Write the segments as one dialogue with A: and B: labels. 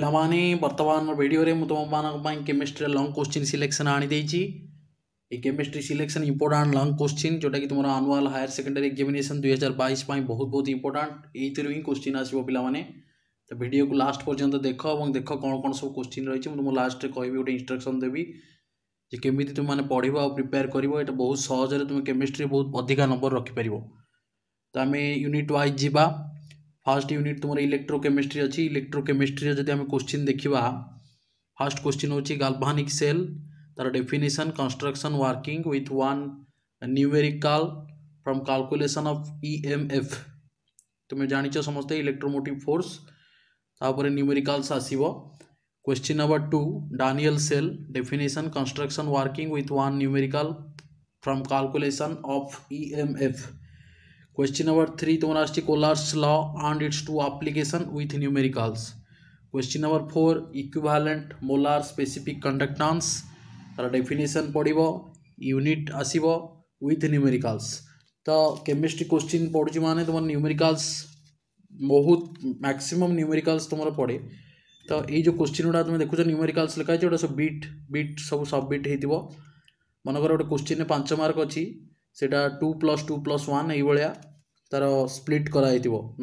A: पाने बर्तमान भिडियो तुम मान केमिस्ट्री लंग क्वेश्चन सिलेक्शन आनी chemistry selection important long question जोटा कि तुम आनुआल हायर सेकेंडरी एक्जामेसन दुई हजार बैस बहुत बहुत इंपोर्टाट यही हिं क्वेश्चन आसो पाने तो भिड को लास्ट पर्यटन देख और देख कौन कौन सब क्वेश्चन रही है मुझे लास्ट में कहबी गोटे इनस्ट्रक्शन देवी जो तुम मैंने पढ़व आ प्रिपेयर कर बहुत सहजे तुम केमिस्ट्री बहुत अधिका नंबर रखिपार तो आम यूनिट व्वज जी फास्ट यूनिट तुम इलेक्ट्रोकेमिस्ट्री अच्छी इलेक्ट्रोकेमिस्ट्री जब आम क्वेश्चन देखा फास्ट क्वेश्चन हूँ गाल्भानिक सेल तार definition construction working with one numerical from calculation of E M F तुम्हें जान समस्ते इलेक्ट्रोमोटिव फोर्स तापर न्यूमेरिकल्स आसव question number two Daniell cell definition construction working with one numerical from calculation of E M F question number three तो नार्स्टी Kohlrausch law and its two application with numericals question number four equivalent molar specific conductance तार definition पड़ unit आसव with numericals तो chemistry question पढ़ु मैंने तुम numericals बहुत मैक्सिमम न्यूमेरिकल्स तुम पड़े तो ये जो क्वेश्चन गुड़ा तुम देखुच न्यूमेरिकल्स लिखाई गोटे सब बीट बीट सब सब बीट हो मनकर गोटे क्वेश्चन पांच मार्क अच्छी से two plus two plus one भाया तार स्प्लीट कर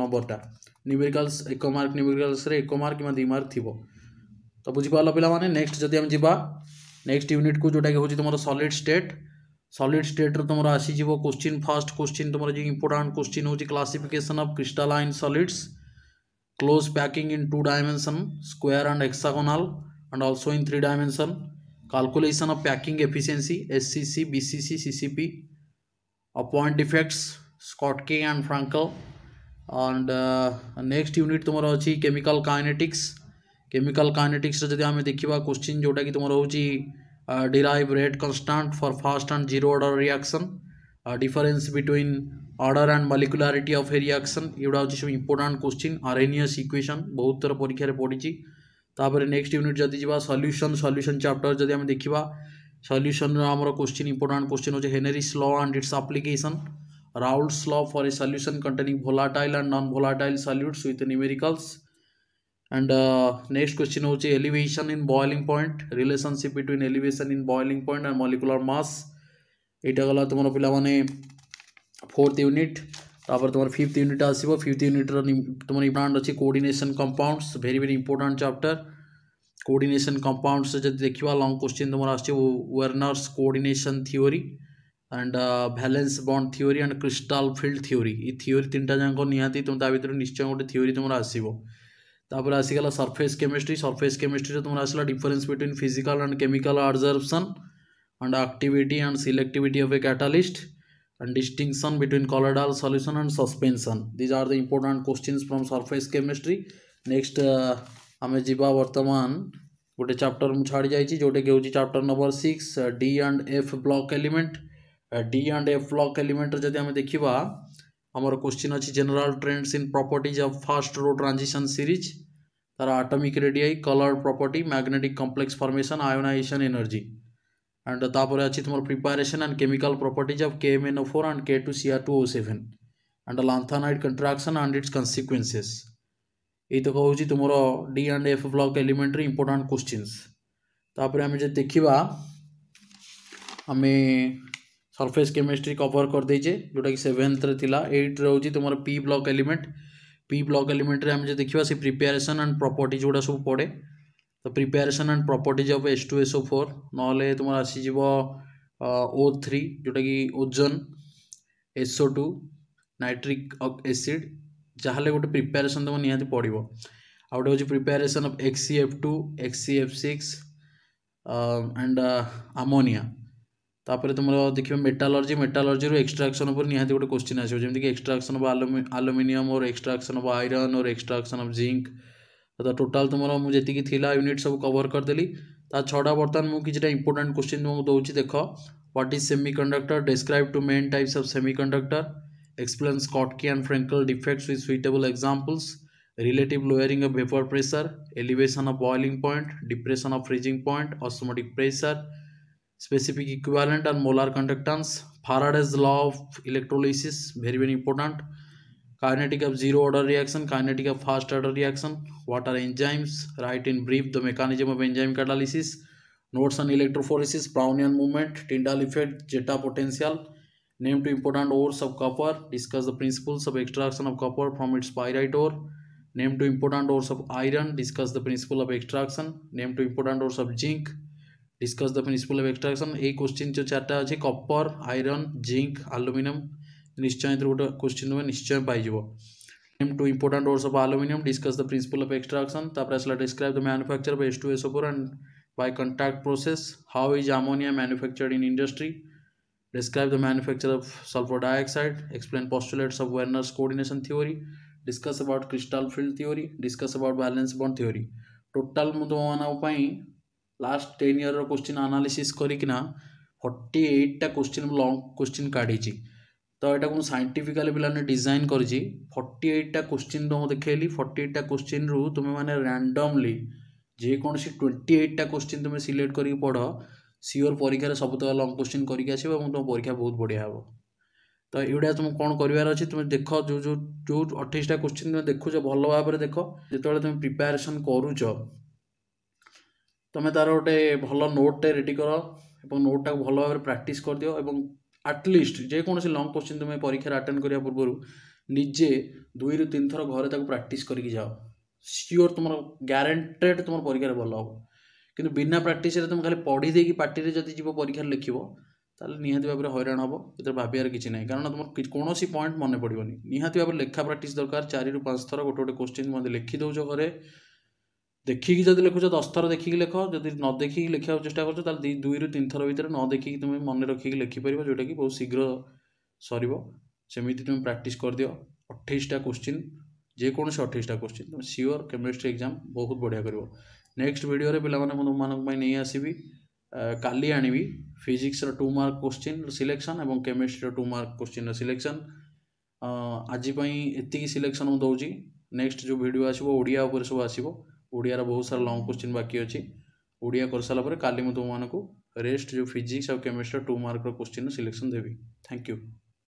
A: नंबरटा निमेरिकल्स एक मार्क निमेरिकल्स एक मार्क कि मार्क थी तो बुझिपाल पाने नेक्स्ट जदि जा नेक्स्ट यूनिट को जोटा कि हूँ तुम सलीड स्टेट सलीड स्टेट्र तुम आसीज क्वेश्चन फर्स्ट क्वेश्चन तुम जो इंपोर्टाट क्वेश्चन हूँ classification of crystal solids close packing in two dimension square and hexagonal and also in three dimension calculation of packing efficiency S C C B C C a point effects Schottky and Frenkel and next unit તમારો ଅଛି chemical kinetics કેମିકલ કાଇନେଟିକ୍ସର ଯଦି ଆମେ ଦେଖିବା question ଯେଉଁଟାକି ତୁମର ହେଉଛି derive rate constant for first and zero order reaction difference between order and molecularity of a reaction ଏଗୁଡ଼ା ହେଉଛି ସବୁ ଇମ୍ପୋର୍ଟାଣ୍ଟ କ୍ୱେଶ୍ଚିନ୍ ଆରେନିୟସ୍ ଇକ୍ୱେସନ୍ ବହୁତ ଥର ପରୀକ୍ଷାରେ ପଡ଼ିଛି ତାପରେ ନେକ୍ସଟ ୟୁନିଟ୍ ଯଦି ଯିବା ସଲ୍ୟୁସନ୍ ସଲ୍ୟୁସନ୍ ଚାପ୍ଟର ଯଦି ଆମେ ଦେଖିବା Solution our question important question was Henry's law and its application. Raoult's law for a solution containing volatile and non-volatile solutes with numericals. And uh, next question was elevation in boiling point, relationship between elevation in boiling point and molecular mass. এটা গলা তোমার পিলামানে fourth unit তারপর তোমার fifth unit আসব fifth ইউনিটর তোমার important আছে coordination compounds very very important chapter coordination compounds जब देखा लंग क्वेश्चन तुम आस Werner's coordination theory and valence bond theory and crystal field theory ये थीओरी तीन जाक निहाती तुम ता भर निश्चय गोटे थीओरी तुम आसो तापर आसीगला सरफेस केमिस्ट्री सरफेस केमिस्ट्री तुम आसला difference between physical and chemical adsorption and activity and selectivity of a catalyst and distinction between colloidal solution and suspension these are the important questions from surface chemistry next uh, ଆମେ ଯିବା ବର୍ତ୍ତମାନ ଗୋଟେ chapter ମୁଁ ଛାଡ଼ି ଯାଇଛି ଯେଉଁଟାକି ହେଉଛି chapter number six D and F block element D and F block ଏଲିମେଣ୍ଟରେ ଯଦି ଆମେ ଦେଖିବା ଆମର କୋଶ୍ଚିନ୍ ଅଛି general trends in properties of first row transition series ତାର atomic radii colour property magnetic complex formation ionisation energy and ତାପରେ ଅଛି ତୁମର preparation and chemical properties of K M N O four and K two C R two O seven and lanthanide contraction and its କନ୍ସିକ୍ୱେନ୍ସେସ୍ यही हूँ तुम D and F block एलिमेंटरी important तापर आम जो देखा आम सरफेस केमिस्ट्री कवर कर देचे जोटा कि सेभेन्थ्रे एट्रे हूँ तुम P block element P block एलिमेंट्रे आम जो देखा से प्रिपेरेसन एंड प्रपर्ट जोड़ा सब पड़े तो preparation and property of S two SO four ना तुम आसीज ओ थ्री जोटा कि ozone SO two nitric acid जहाँ गोटे प्रिपेरेसन तुम निहत पड़ आउटे हूँ preparation of X C F two X C F six and आमोनियापर तुम देखिए मेटालोजी मेटालोजी एक्सट्राक्शन निहत गोटे क्वेश्चन आसो जमी एक्सट्राक्शन अफ आलुमिनियम और एक्सट्राक्शन अफ आईरन और एक्सट्राक्शन अफ जिंक तो टोटाल तुम जी यूनिट सब कवर करदेली छा बर्तन मुझे इंपोर्टां क्वेश्चन तुमको दौर देख what is semiconductor describe two main types of semiconductor conductor explain Schottky and Frankel defects with suitable examples, relative lowering of vapor pressure, elevation of boiling point, depression of freezing point, osmotic pressure, specific equivalent and molar conductance, Faraday's law of electrolysis, very very important, kinetic of zero order reaction, kinetic of fast order reaction, what are enzymes, write in brief the mechanism of enzyme catalysis, notes on electrophoresis, Brownian movement, Tyndall effect, zeta potential, name two important ores of copper discuss the principles of extraction of copper from its pyrite ore name two important ores of iron discuss the principle of extraction name two important ores of zinc discuss the principle of extraction এই question যে চারটা আছে copper iron zinc aluminium নিশ্চয় এর গোটা question তুমি নিশ্চয় পাইଯିବ name two important ores of aluminum discuss the principle of extraction তারপরে আসলে describe the manufacture of H2SO4 and by contact process how is ammonia manufactured in industry Describe the manufacture of sulfur dioxide. Explain postulates of Werner's coordination theory. Discuss about crystal field theory. Discuss about valence bond theory. Total तुम्हारे last ten year question analysis करना forty ଏଇଟ୍ଟା question question question କାଢ଼ିଛି ତ ଏଇଟାକୁ ମୁଁ scientifically ପିଲାମାନେ design କରିଛି forty ଏଇଟ୍ଟା କୋଶ୍ଚିନ୍ ତ ମୁଁ ଦେଖେଇଲି ଫର୍ଟି ଏଇଟ୍ଟା କୋଶ୍ଚିନ୍ରୁ ତୁମେମାନେ ରାଣ୍ଡମଲି ଯେକୌଣସି ଟ୍ୱେଣ୍ଟି ଏଇଟ୍ଟା କୋଶ୍ଚିନ୍ ତୁମେ ସିଲେକ୍ଟ କରିକି ପଢ଼ ସିଓର ପରୀକ୍ଷାରେ ସବୁତକ ଲଙ୍ଗ୍ କୋଶ୍ଚିନ୍ କରିକି ଆସିବ ଏବଂ ତୁମ ପରୀକ୍ଷା ବହୁତ ବଢ଼ିଆ ହେବ ତ ଏଗୁଡ଼ା ତୁମକୁ କ'ଣ କରିବାର ଅଛି ତୁମେ ଦେଖ ଯେଉଁ ଯେଉଁ ଯେଉଁ ଅଠେଇଶଟା କୋଶ୍ଚିନ୍ ତୁମେ ଦେଖୁଛ ଭଲ ଭାବରେ ଦେଖ ଯେତେବେଳେ ତୁମେ ପ୍ରିପାରେସନ୍ କରୁଛ ତୁମେ ତା'ର ଗୋଟେ ଭଲ ନୋଟ୍ଟେ ରେଡ଼ି କର ଏବଂ ନୋଟ୍ଟାକୁ ଭଲ ଭାବରେ ପ୍ରାକ୍ଟିସ୍ କରିଦିଅ ଏବଂ ଆଟଲିଷ୍ଟ ଯେକୌଣସି ଲଙ୍ଗ୍ କୋଶ୍ଚିନ୍ ତୁମେ ପରୀକ୍ଷାରେ ଆଟେଣ୍ଡ କରିବା ପୂର୍ବରୁ ନିଜେ ଦୁଇରୁ ତିନି ଥର ଘରେ ତାକୁ ପ୍ରାକ୍ଟିସ୍ କରିକି ଯାଅ ସିଓର ତୁମର ଗ୍ୟାରେଣ୍ଟେଡ଼୍ ତୁମର ପରୀକ୍ଷାରେ ଭଲ ହେବ କିନ୍ତୁ ବିନା ପ୍ରାକ୍ଟିସ୍ରେ ତୁମେ ଖାଲି ପଢ଼ି ଦେଇକି ପାଟିରେ ଯଦି ଯିବ ପରୀକ୍ଷାରେ ଲେଖିବ ତାହେଲେ ନିହାତି ଭାବରେ ହଇରାଣ ହେବ ଏଥିରେ ଭାବିବାର କିଛି ନାହିଁ କାରଣ ତୁମର କୌଣସି ପଏଣ୍ଟ ମନେ ପଡ଼ିବନି ନିହାତି ଭାବରେ ଲେଖା ପ୍ରାକ୍ଟିସ୍ ଦରକାର ଚାରିରୁ ପାଞ୍ଚ ଥର ଗୋଟେ ଗୋଟେ କୋଶ୍ଚିନ୍ ମଧ୍ୟ ଲେଖି ଦେଉଛ ଘରେ ଦେଖିକି ଯଦି ଲେଖୁଛ ଦଶ ଥର ଦେଖିକି ଲେଖ ଯଦି ନ ଦେଖିକି ଲେଖିବାକୁ ଚେଷ୍ଟା କରୁଛ ତାହେଲେ ଦୁଇ ଦୁଇରୁ ତିନି ଥର ଭିତରେ ନ ଦେଖିକି ତୁମେ ମନେ ରଖିକି ଲେଖିପାରିବ ଯେଉଁଟାକି ବହୁତ ଶୀଘ୍ର ସରିବ ସେମିତି ତୁମେ ପ୍ରାକ୍ଟିସ୍ କରିଦିଅ ଅଠେଇଶଟା କୋଶ୍ଚିନ୍ ଯେକୌଣସି ଅଠେଇଶଟା କୋଶ୍ଚିନ୍ ତୁମେ ସିଓର କେମିଷ୍ଟ୍ରି ଏକ୍ଜାମ୍ ବହୁତ ବଢ଼ିଆ କରିବ नेक्स्ट भिडियो पे मैं नहीं आसवि का physics two mark question selection और chemistry two mark question selection आजपाई ये सिलेक्शन मुझे नेक्स्ट जो भिड आसिया सब आसार बहुत सारा लंग क्वेश्चन बाकी अच्छी ओडिया कर सारापर का रेस्ट जो फिजिक्स और chemistry two mark question selection देवी थैंक यू